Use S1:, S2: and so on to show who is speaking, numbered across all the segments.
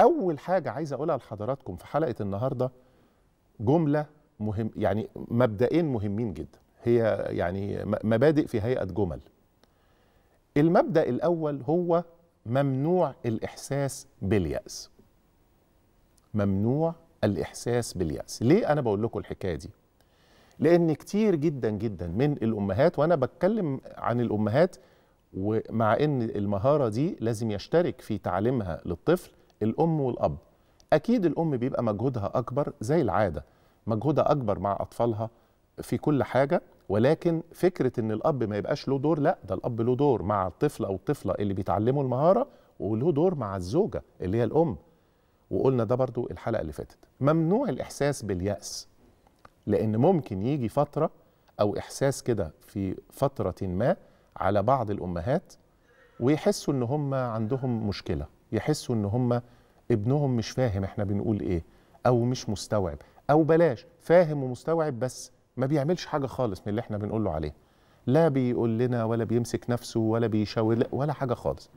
S1: اول حاجه عايز اقولها لحضراتكم في حلقه النهارده جمله مهم يعني مبدئين مهمين جدا هي يعني مبادئ في هيئه جمل المبدا الاول هو ممنوع الاحساس بالياس ممنوع الاحساس بالياس ليه انا بقول لكم الحكايه دي لان كتير جدا جدا من الامهات وانا بتكلم عن الامهات ومع ان المهاره دي لازم يشترك في تعليمها للطفل الام والاب اكيد الام بيبقى مجهودها اكبر زي العاده مجهودها اكبر مع اطفالها في كل حاجه ولكن فكره ان الاب ما يبقاش له دور لا ده الاب له دور مع الطفل او الطفله اللي بيتعلموا المهاره وله دور مع الزوجه اللي هي الام وقلنا ده برضو الحلقه اللي فاتت ممنوع الاحساس بالياس لان ممكن يجي فتره او احساس كده في فتره ما على بعض الامهات ويحسوا ان هم عندهم مشكله يحسوا ان هم ابنهم مش فاهم احنا بنقول ايه او مش مستوعب او بلاش فاهم ومستوعب بس ما بيعملش حاجه خالص من اللي احنا بنقول له عليه لا بيقول لنا ولا بيمسك نفسه ولا بيشاور ولا حاجه خالص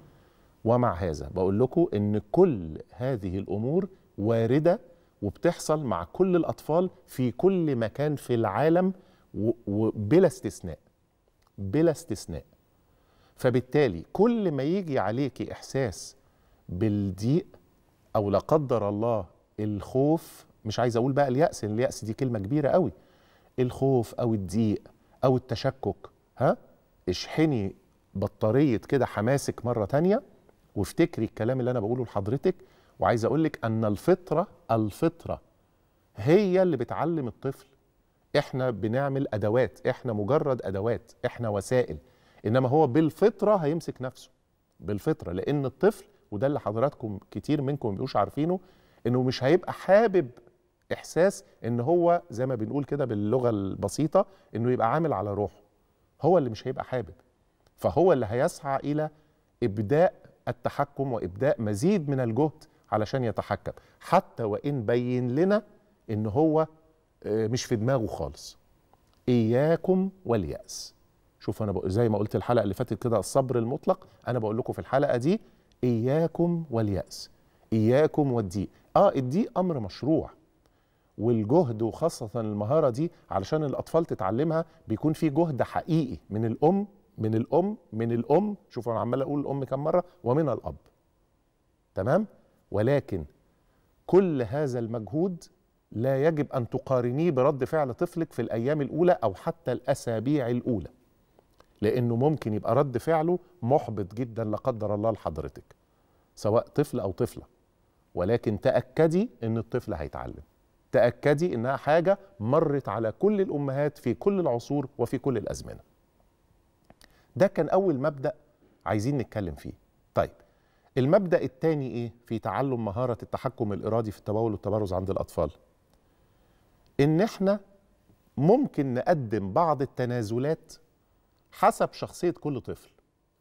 S1: ومع هذا بقول لكم ان كل هذه الامور وارده وبتحصل مع كل الاطفال في كل مكان في العالم وبلا استثناء بلا استثناء فبالتالي كل ما يجي عليكي احساس بالضيق او لا قدر الله الخوف مش عايز اقول بقى الياس الياس دي كلمه كبيره قوي الخوف او الضيق او التشكك ها اشحني بطاريه كده حماسك مره تانية وافتكري الكلام اللي انا بقوله لحضرتك وعايز اقول لك ان الفطره الفطره هي اللي بتعلم الطفل احنا بنعمل ادوات احنا مجرد ادوات احنا وسائل انما هو بالفطره هيمسك نفسه بالفطره لان الطفل وده اللي حضراتكم كتير منكم مبقوش عارفينه انه مش هيبقى حابب احساس ان هو زي ما بنقول كده باللغه البسيطه انه يبقى عامل على روحه هو اللي مش هيبقى حابب فهو اللي هيسعى الى ابداء التحكم وابداء مزيد من الجهد علشان يتحكم حتى وان بين لنا ان هو آه، مش في دماغه خالص اياكم والياس شوف انا زي ما قلت الحلقه اللي فاتت كده الصبر المطلق انا بقول لكم في الحلقه دي إياكم واليأس إياكم والضيق آه الضيق أمر مشروع والجهد وخاصة المهارة دي علشان الأطفال تتعلمها بيكون في جهد حقيقي من الأم من الأم من الأم شوفوا أنا عمال أقول الأم كم مرة ومن الأب تمام ولكن كل هذا المجهود لا يجب أن تقارنيه برد فعل طفلك في الأيام الأولى أو حتى الأسابيع الأولى لانه ممكن يبقى رد فعله محبط جدا لا قدر الله لحضرتك سواء طفل او طفله ولكن تاكدي ان الطفل هيتعلم تاكدي انها حاجه مرت على كل الامهات في كل العصور وفي كل الازمنه ده كان اول مبدا عايزين نتكلم فيه طيب المبدا الثاني ايه في تعلم مهاره التحكم الارادي في التبول والتبرز عند الاطفال ان احنا ممكن نقدم بعض التنازلات حسب شخصيه كل طفل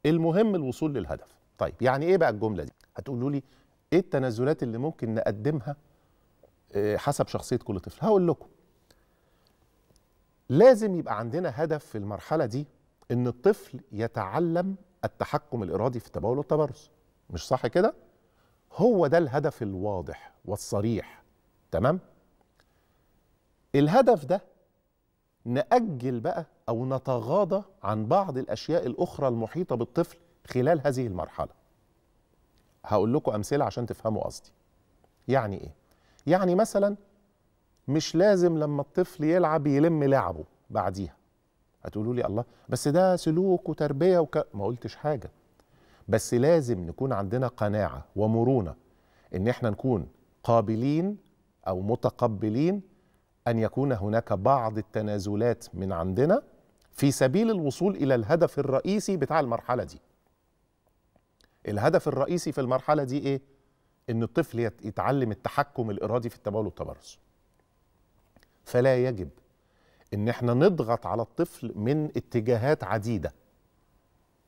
S1: المهم الوصول للهدف طيب يعني ايه بقى الجمله دي هتقولوا لي ايه التنازلات اللي ممكن نقدمها آه، حسب شخصيه كل طفل هقول لكم لازم يبقى عندنا هدف في المرحله دي ان الطفل يتعلم التحكم الارادي في التبول والتبرز مش صح كده هو ده الهدف الواضح والصريح تمام الهدف ده نأجل بقى أو نتغاضى عن بعض الأشياء الأخرى المحيطة بالطفل خلال هذه المرحلة هقول لكم أمثلة عشان تفهموا قصدي يعني إيه؟ يعني مثلا مش لازم لما الطفل يلعب يلم لعبه بعديها هتقولوا لي الله بس ده سلوك وتربية وك... ما قلتش حاجة بس لازم نكون عندنا قناعة ومرونة إن إحنا نكون قابلين أو متقبلين ان يكون هناك بعض التنازلات من عندنا في سبيل الوصول الى الهدف الرئيسي بتاع المرحله دي الهدف الرئيسي في المرحله دي ايه ان الطفل يتعلم التحكم الارادي في التبول والتبرز فلا يجب ان احنا نضغط على الطفل من اتجاهات عديده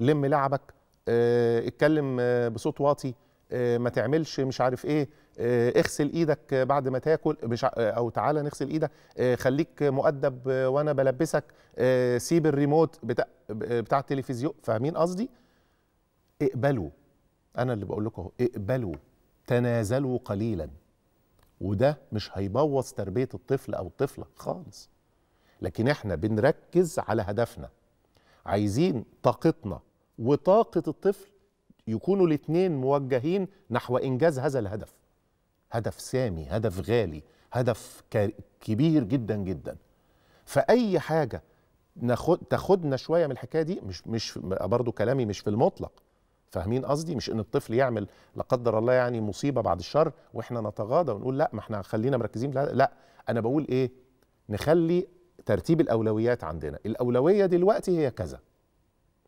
S1: لم لعبك اه اتكلم آه، بصوت واطي اه ما تعملش مش عارف ايه آه، اغسل ايدك بعد ما تاكل مش آه، او تعالى نغسل ايدك آه، خليك مؤدب وانا بلبسك سيب الريموت بتاع بتاع التلفزيون فاهمين قصدي اقبلوا انا اللي بقول لكم اهو اقبلوا تنازلوا قليلا وده مش هيبوظ تربيه الطفل او الطفله خالص لكن احنا بنركز على هدفنا عايزين طاقتنا وطاقه الطفل يكونوا الاثنين موجهين نحو انجاز هذا الهدف هدف سامي هدف غالي هدف كبير جدا جدا فأي حاجة ناخد تاخدنا شوية من الحكاية دي مش مش برضو كلامي مش في المطلق فاهمين قصدي مش ان الطفل يعمل لا قدر الله يعني مصيبه بعد الشر واحنا نتغاضى ونقول لا ما احنا خلينا مركزين لا, لا انا بقول ايه نخلي ترتيب الاولويات عندنا الاولويه دلوقتي هي كذا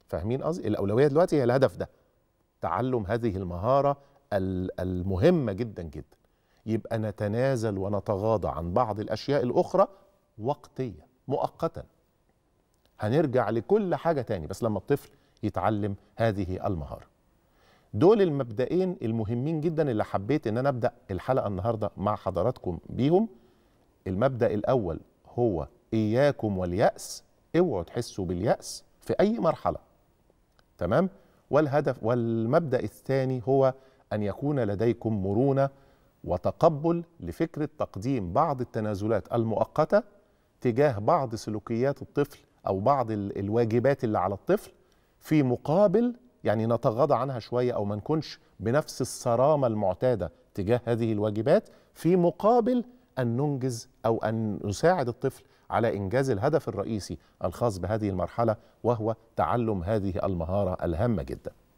S1: فاهمين قصدي الاولويه دلوقتي هي الهدف ده تعلم هذه المهاره المهمه جدا جدا يبقى نتنازل ونتغاضى عن بعض الأشياء الأخرى وقتية مؤقتا هنرجع لكل حاجة تاني بس لما الطفل يتعلم هذه المهارة دول المبدئين المهمين جدا اللي حبيت ان انا ابدا الحلقه النهارده مع حضراتكم بيهم المبدا الاول هو اياكم والياس اوعوا تحسوا بالياس في اي مرحله تمام والهدف والمبدا الثاني هو ان يكون لديكم مرونه وتقبل لفكره تقديم بعض التنازلات المؤقته تجاه بعض سلوكيات الطفل او بعض الواجبات اللي على الطفل في مقابل يعني نتغاضى عنها شويه او ما نكونش بنفس الصرامه المعتاده تجاه هذه الواجبات في مقابل ان ننجز او ان نساعد الطفل على انجاز الهدف الرئيسي الخاص بهذه المرحله وهو تعلم هذه المهاره الهامه جدا